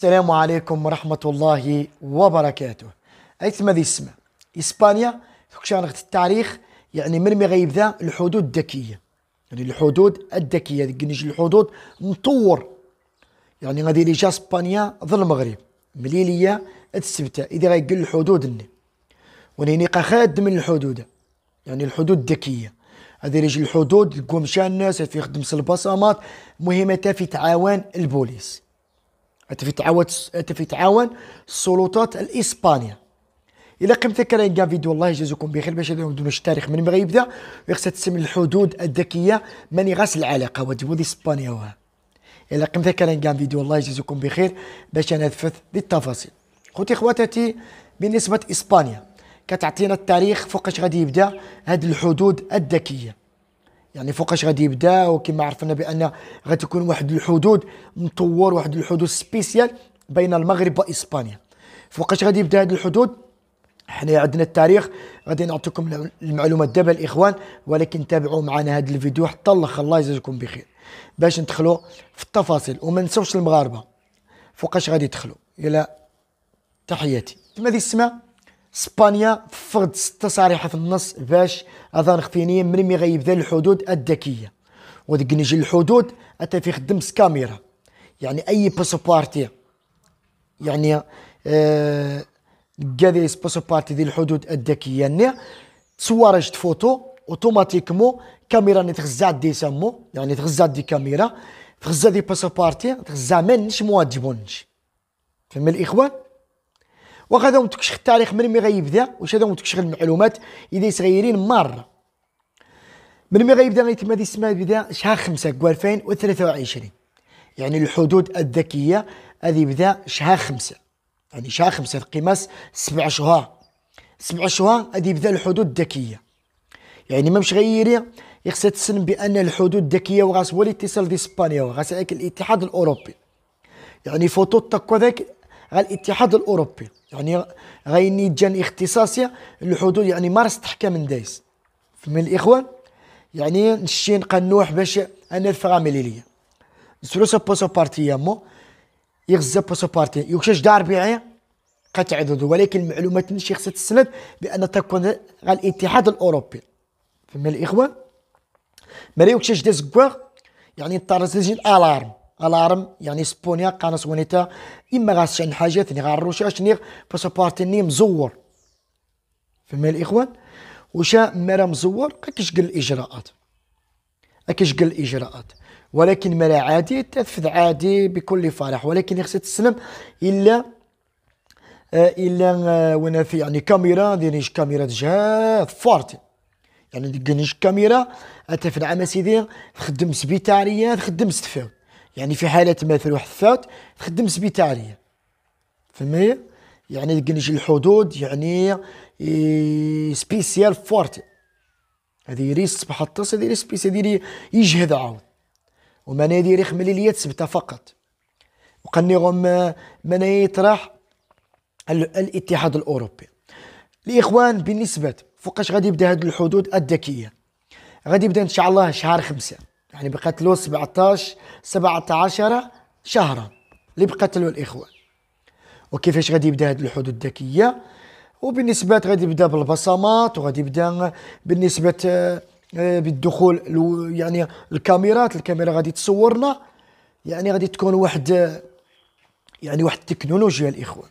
السلام عليكم ورحمة الله وبركاته اسم ذي اسمه إسبانيا شارغة التاريخ يعني من غيب ذا الحدود الذكية يعني الحدود الذكية نجي الحدود مطور يعني غادي لي جا اسبانيا ظل المغرب مليلية السبتة إذا غيقل الحدود الني ونيني خاد من الحدود يعني الحدود الذكية هذه رجل الحدود القوم الناس في خدمة البصمات مهمة في تعاون البوليس تفي تعاون تفي تعاون السلطات الاسبانيه الى قمت كان كاع فيديو الله يجازيكم بخير باش ما نبداوش التاريخ من المغرب يبدا خصها تستعمل الحدود الذكيه ماني غاس العلاقه ودود اسبانيا وها الى قمت كان كاع فيديو الله يجازيكم بخير باش ننفذ بالتفاصيل خوتي خواتاتي بالنسبه اسبانيا كتعطينا التاريخ فوقاش غادي يبدا هذه الحدود الذكيه يعني فوقاش غادي يبدا وكما عرفنا بان غتكون واحد الحدود مطور واحد الحدود سبيسيال بين المغرب واسبانيا فوقاش غادي يبدا هذه الحدود حنا عندنا التاريخ غادي نعطيكم المعلومات دابا الاخوان ولكن تابعوا معنا هذا الفيديو حتى الاخر الله يجازيكم بخير باش ندخلوا في التفاصيل وما نساوش المغاربه فوقاش غادي يدخلوا الى تحياتي ما السماء اسبانيا فرض ستة صريحه في النص باش هذا نخفيني من مي غيبدا الحدود الذكيه وديك نجي الحدود حتى في خدم كاميرا يعني اي باسبارتي يعني آه كادي باسبارتي ديال الحدود الذكيه يعني تصورجت فوتو اوتوماتيكمو كاميرا اللي دي سامو يعني تغزا دي كاميرا تغزا دي باسبارتي تغزا منش مواجبونش فهم الاخوان وغادا تكشخ التاريخ من مي غيبدا واش هذا تكشخ المعلومات اذا صغيرين مره من مي غيبدا غيتم هذه السماء بدا شهر 5 2023 يعني الحدود الذكيه هذه بدا شهر 5 يعني شهر 5 القماس سبع شهور سبع شهور هذه بدا الحدود الذكيه يعني ما مش غيري يخصها تسلم بان الحدود الذكيه وغاس هو الاتصال ديسبانيا اسبانيا وغاس الاتحاد الاوروبي يعني فوتو تاكو ذاك الاتحاد الاوروبي يعني غيني جان اختصاصي الحدود يعني مارس تحكى من دايس من الاخوان يعني نشين قنوح باش انا فغاميلي ليا سلوسا بوسو بارتي يامو يغزا بوسو بارتي يوكشاش دار بيعي قتعدد ولكن المعلومات نشي خصها تسند بان تكون الاتحاد الاوروبي فهم الاخوان ما يوكشاش دا زكواغ يعني الطرزيجي الالارم الارم يعني سبونيا قانس ونيتا اما ني حاجه ثني غاروشاش نيغ بارتي ني مزور فهمنا الاخوان وشا مرا مزور كاش قل الاجراءات كاش قل الاجراءات ولكن مرا عادي تنفذ عادي بكل فرح ولكن يخص تسلم الا آه، الا آه، وانا في يعني كاميرا دينيش كاميرا جهات فارتي يعني ديك كاميرا تفنع سيدي خدم سبيتاريات خدم ستفاوت يعني في حاله مثل واحد الثات تخدم سبيتاريه فهمي يعني كنجي الحدود يعني سبيسيال فورتي هذه ريس صبح الطاس هذه سبيس هذه يجهد عاود وما ريخ خمليليات سبته فقط وقني غم من يطرح الاتحاد الاوروبي الاخوان بالنسبه فوقاش غادي يبدا هاد الحدود الذكيه غادي يبدا ان شاء الله شهر خمسة يعني بقتلوا 17 17 شهرا اللي بقتلوا الاخوان وكيفاش غادي يبدا هذه الحدود الذكية وبالنسبات غادي يبدا بالبصمات وغادي يبدا آه، بالنسبة آه، آه، بالدخول يعني الكاميرات الكاميرا غادي تصورنا يعني غادي تكون واحد يعني واحد التكنولوجيا الاخوان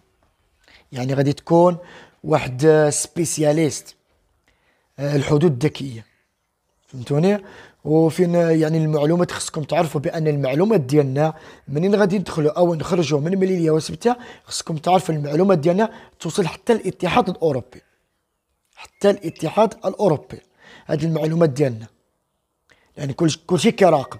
يعني غادي تكون واحد سبيسياليست الحدود الذكية فهمتوني وفين يعني المعلومات خصكم تعرفوا بان المعلومات ديالنا منين غادي ندخلوا او نخرجوا من مليليه وسبته خصكم تعرفوا المعلومات ديالنا توصل حتى الاتحاد الاوروبي حتى الاتحاد الاوروبي هذه المعلومات ديالنا يعني كل كل شيء كيراقب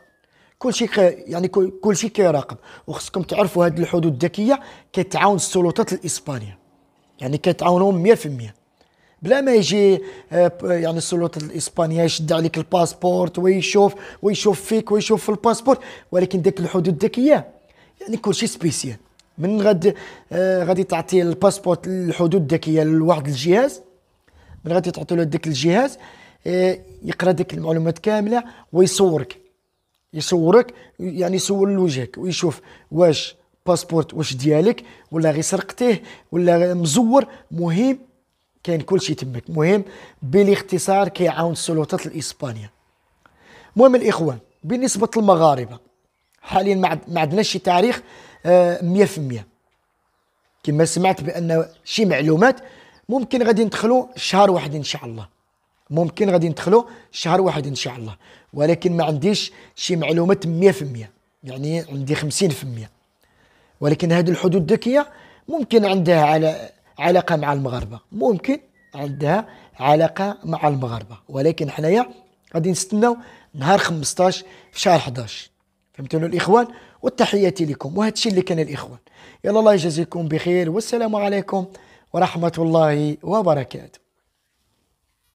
كل شيء يعني كل, كل شيء كيراقب وخصكم تعرفوا هذه الحدود الذكيه كتعاون السلطات الاسبانيه يعني كتعاونهم 100% بلا ما يجي آه، يعني السلطه الاسبانيه يشد عليك الباسبورت ويشوف ويشوف فيك ويشوف في الباسبورت ولكن ديك الحدود الذكية يعني كل شيء سبيسيال من غد آه غادي تعطي الباسبورت الحدود الذكيه لواحد الجهاز من غادي تعطي له ديك الجهاز آه يقرا ديك المعلومات كامله ويصورك يصورك يعني يصور لوجهك ويشوف واش باسبورت واش ديالك ولا غير سرقتيه ولا مزور مهم كاين كلشي تماك المهم بالاختصار كيعاون السلطات الاسبانيه المهم الاخوان بالنسبه للمغاربه حاليا ما عندناش شي تاريخ 100% آه، كما سمعت بان شي معلومات ممكن غادي ندخلوا شهر واحد ان شاء الله ممكن غادي ندخلوا شهر واحد ان شاء الله ولكن ما عنديش شي معلومات 100% يعني عندي 50% ولكن هذه الحدود الذكيه ممكن عندها على علاقه مع المغاربه ممكن عندها علاقه مع المغاربه ولكن حنايا غادي نستناو نهار 15 في شهر 11 فهمتوني الاخوان وتحياتي لكم وهذا الشيء اللي كان الاخوان يلا الله يجازيكم بخير والسلام عليكم ورحمه الله وبركاته